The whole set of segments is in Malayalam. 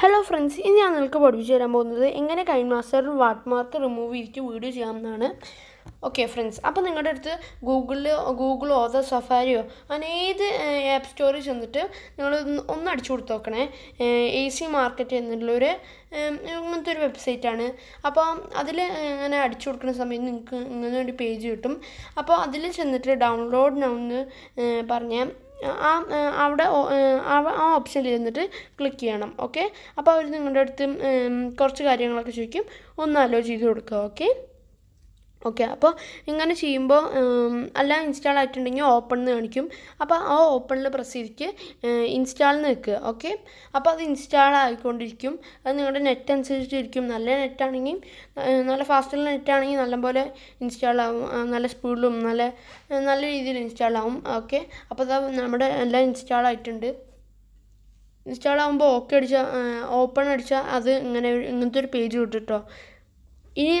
ഹലോ ഫ്രണ്ട്സ് ഇനി ഞാൻ നിങ്ങൾക്ക് പഠിപ്പിച്ചു തരാൻ പോകുന്നത് എങ്ങനെ കൈൻ മാസ്റ്ററിൽ വാട്ട് മാർക്ക് റിമൂവ് ചെയ്തിട്ട് വീഡിയോ ചെയ്യാമെന്നാണ് ഓക്കെ ഫ്രണ്ട്സ് അപ്പോൾ നിങ്ങളുടെ അടുത്ത് ഗൂഗിളിൽ ഗൂഗിളോ അതോ സഫാരിയോ അങ്ങനെ ഏത് ആപ്പ് സ്റ്റോറിൽ ചെന്നിട്ട് നിങ്ങൾ ഒന്ന് അടിച്ചു കൊടുത്ത് നോക്കണേ എ സി മാർക്കറ്റ് എന്നുള്ളൊരു ഇങ്ങനത്തെ ഒരു വെബ്സൈറ്റാണ് അപ്പോൾ അതിൽ ഇങ്ങനെ അടിച്ചു കൊടുക്കുന്ന സമയത്ത് നിങ്ങൾക്ക് ഇങ്ങനെ ഒരു പേജ് കിട്ടും അപ്പോൾ അതിൽ ചെന്നിട്ട് ഡൗൺലോഡ് നൗന്ന് പറഞ്ഞാൽ ആ അവിടെ ആ ഓപ്ഷനിൽ ഇരുന്നിട്ട് ക്ലിക്ക് ചെയ്യണം ഓക്കെ അപ്പോൾ അവർ നിങ്ങളുടെ അടുത്ത് കുറച്ച് കാര്യങ്ങളൊക്കെ ചോദിക്കും ഒന്ന് ആലോചിച്ച് ചെയ്ത് കൊടുക്കുക ഓക്കെ ഓക്കെ അപ്പോൾ ഇങ്ങനെ ചെയ്യുമ്പോൾ എല്ലാം ഇൻസ്റ്റാൾ ആയിട്ടുണ്ടെങ്കിൽ ഓപ്പൺ എന്ന് കാണിക്കും അപ്പോൾ ആ ഓപ്പണിൽ പ്രസ് ചെയ്തിട്ട് ഇൻസ്റ്റാൾ എന്ന് വെക്കുക ഓക്കെ അപ്പോൾ അത് ഇൻസ്റ്റാൾ ആയിക്കൊണ്ടിരിക്കും അത് നിങ്ങളുടെ നെറ്റ് അനുസരിച്ചിരിക്കും നല്ല നെറ്റാണെങ്കിൽ നല്ല ഫാസ്റ്റുള്ള നെറ്റാണെങ്കിൽ നല്ലപോലെ ഇൻസ്റ്റാൾ ആവും നല്ല സ്പീഡിലും നല്ല നല്ല രീതിയിൽ ഇൻസ്റ്റാൾ ആവും ഓക്കെ അപ്പോൾ അത് നമ്മുടെ എല്ലാം ഇൻസ്റ്റാൾ ആയിട്ടുണ്ട് ഇൻസ്റ്റാൾ ആകുമ്പോൾ ഓക്കെ അടിച്ചാൽ ഓപ്പൺ അടിച്ചാൽ അത് ഇങ്ങനെ ഇങ്ങനത്തെ ഒരു പേജ് കിട്ടും കേട്ടോ ഇനി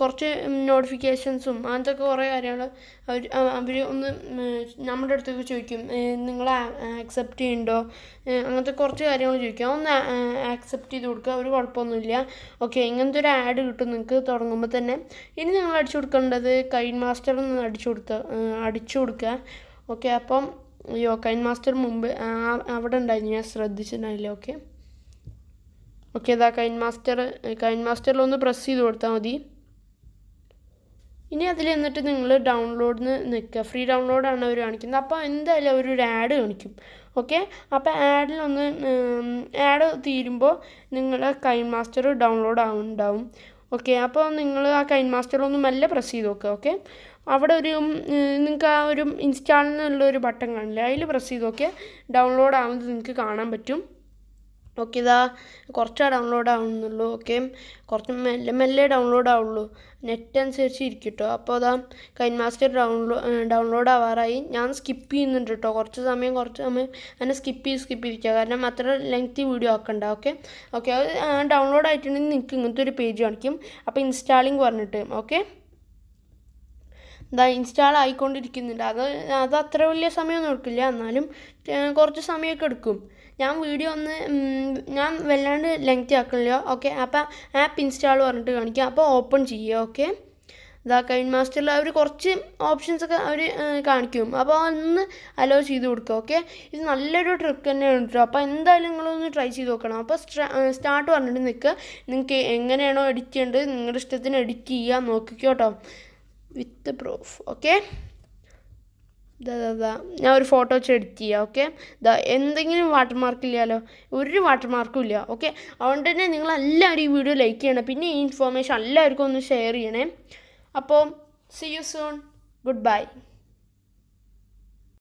കുറച്ച് നോട്ടിഫിക്കേഷൻസും അങ്ങനത്തെ കുറേ കാര്യങ്ങൾ അവർ അവർ ഒന്ന് നമ്മുടെ അടുത്തേക്ക് ചോദിക്കും നിങ്ങൾ ആക്സെപ്റ്റ് ചെയ്യുന്നുണ്ടോ അങ്ങനത്തെ കുറച്ച് കാര്യങ്ങൾ ചോദിക്കും ഒന്ന് ആക്സെപ്റ്റ് ചെയ്ത് കൊടുക്കുക ഒരു കുഴപ്പമൊന്നുമില്ല ഓക്കെ ഇങ്ങനത്തെ ഒരു ആഡ് കിട്ടും നിങ്ങൾക്ക് തുടങ്ങുമ്പോൾ തന്നെ ഇനി നിങ്ങൾ അടിച്ചു കൊടുക്കേണ്ടത് കൈൻ മാസ്റ്റർ ഒന്ന് അടിച്ചു കൊടുക്കുക അടിച്ചു കൊടുക്കുക ഓക്കെ അപ്പം കൈൻ മാസ്റ്റർ മുമ്പ് അവിടെ ഉണ്ടായിരുന്നു ഞാൻ ശ്രദ്ധിച്ചിട്ടുണ്ടായില്ല ഓക്കെ ഓക്കെ ഇതാ കൈൻ മാസ്റ്റർ കൈൻ മാസ്റ്ററിൽ ഒന്ന് പ്രസ് ചെയ്ത് കൊടുത്താൽ മതി ഇനി അതിൽ എന്നിട്ട് നിങ്ങൾ ഡൗൺലോഡിന് നിൽക്കുക ഫ്രീ ഡൗൺലോഡാണ് അവർ കാണിക്കുന്നത് അപ്പോൾ എന്തായാലും ഒരു ആഡ് കാണിക്കും ഓക്കെ അപ്പോൾ ആഡിലൊന്ന് ആഡ് തീരുമ്പോൾ നിങ്ങൾ കൈൻ മാസ്റ്റർ ഡൗൺലോഡ് ആവുന്നുണ്ടാവും ഓക്കെ അപ്പോൾ നിങ്ങൾ ആ കൈൻ മാസ്റ്ററിലൊന്ന് മെല്ലെ പ്രസ് ചെയ്ത് നോക്കുക ഓക്കെ അവിടെ ഒരു നിങ്ങൾക്ക് ആ ഒരു നിന്നുള്ള ഒരു ബട്ടൺ കാണില്ല അതിൽ പ്രസ് ചെയ്ത് നോക്കിയാൽ ഡൗൺലോഡ് ആവുന്നത് നിങ്ങൾക്ക് കാണാൻ പറ്റും ഓക്കെ ഇതാ കുറച്ചാണ് ഡൗൺലോഡ് ആവുന്നുള്ളൂ ഓക്കെ കുറച്ച് മെല്ലെ മെല്ലെ ഡൗൺലോഡ് ആവുള്ളൂ നെറ്റ് അനുസരിച്ച് ഇരിക്കും കേട്ടോ അപ്പോൾ അതാ കൈൻ മാസ്റ്റർ ഡൗൺലോഡ് ഡൗൺലോഡ് ആവാറായി ഞാൻ സ്കിപ്പ് ചെയ്യുന്നുണ്ട് കേട്ടോ കുറച്ച് സമയം കുറച്ച് സമയം അങ്ങനെ സ്കിപ്പ് ചെയ്ത് സ്കിപ്പ് ഇരിക്കുക കാരണം അത്ര ലെങ്തി വീഡിയോ ആക്കണ്ട ഓക്കെ ഓക്കെ അത് ഡൗൺലോഡ് ആയിട്ടുണ്ടെങ്കിൽ നിങ്ങൾക്ക് ഇങ്ങനത്തെ ഒരു പേജ് കാണിക്കും അപ്പോൾ ഇൻസ്റ്റാളിങ് പറഞ്ഞിട്ട് ഓക്കെ എന്താ ഇൻസ്റ്റാൾ ആയിക്കൊണ്ടിരിക്കുന്നുണ്ട് അത് അത് അത്ര വലിയ സമയമൊന്നും എടുക്കില്ല എന്നാലും കുറച്ച് സമയമൊക്കെ എടുക്കും ഞാൻ വീഡിയോ ഒന്ന് ഞാൻ വല്ലാണ്ട് ലെങ്ത് ആക്കണില്ല ഓക്കെ അപ്പം ആപ്പ് ഇൻസ്റ്റാൾ പറഞ്ഞിട്ട് കാണിക്കുക അപ്പോൾ ഓപ്പൺ ചെയ്യുക ഓക്കെ ഇതാ കൈൻ മാസ്റ്ററിൽ അവർ കുറച്ച് ഓപ്ഷൻസ് ഒക്കെ അവർ കാണിക്കും അപ്പോൾ ഒന്ന് അലോ ചെയ്ത് കൊടുക്കുക ഓക്കെ ഇത് നല്ലൊരു ട്രിക്ക് തന്നെയാണ് കേട്ടോ അപ്പോൾ എന്തായാലും നിങ്ങളൊന്ന് ട്രൈ ചെയ്ത് നോക്കണം അപ്പോൾ സ്റ്റാർട്ട് പറഞ്ഞിട്ട് നിൽക്കുക നിങ്ങൾക്ക് എങ്ങനെയാണോ എഡിറ്റ് ചെയ്യേണ്ടത് നിങ്ങളുടെ ഇഷ്ടത്തിന് എഡിറ്റ് ചെയ്യുക നോക്കിക്കോട്ടോ വിത്ത് പ്രൂഫ് ഓക്കെ ഇതാ ഞാൻ ഒരു ഫോട്ടോ വെച്ച് എഡിറ്റ് ചെയ്യാം ഓക്കെ ഇതാ എന്തെങ്കിലും വാട്ടർ മാർക്ക് ഇല്ലല്ലോ ഒരു വാട്ടർ മാർക്കും ഇല്ല ഓക്കെ അതുകൊണ്ട് തന്നെ നിങ്ങൾ എല്ലാവരും ഈ വീഡിയോ ലൈക്ക് ചെയ്യണം പിന്നെ ഈ ഇൻഫോർമേഷൻ എല്ലാവർക്കും ഒന്ന് ഷെയർ ചെയ്യണേ അപ്പോൾ see you soon good by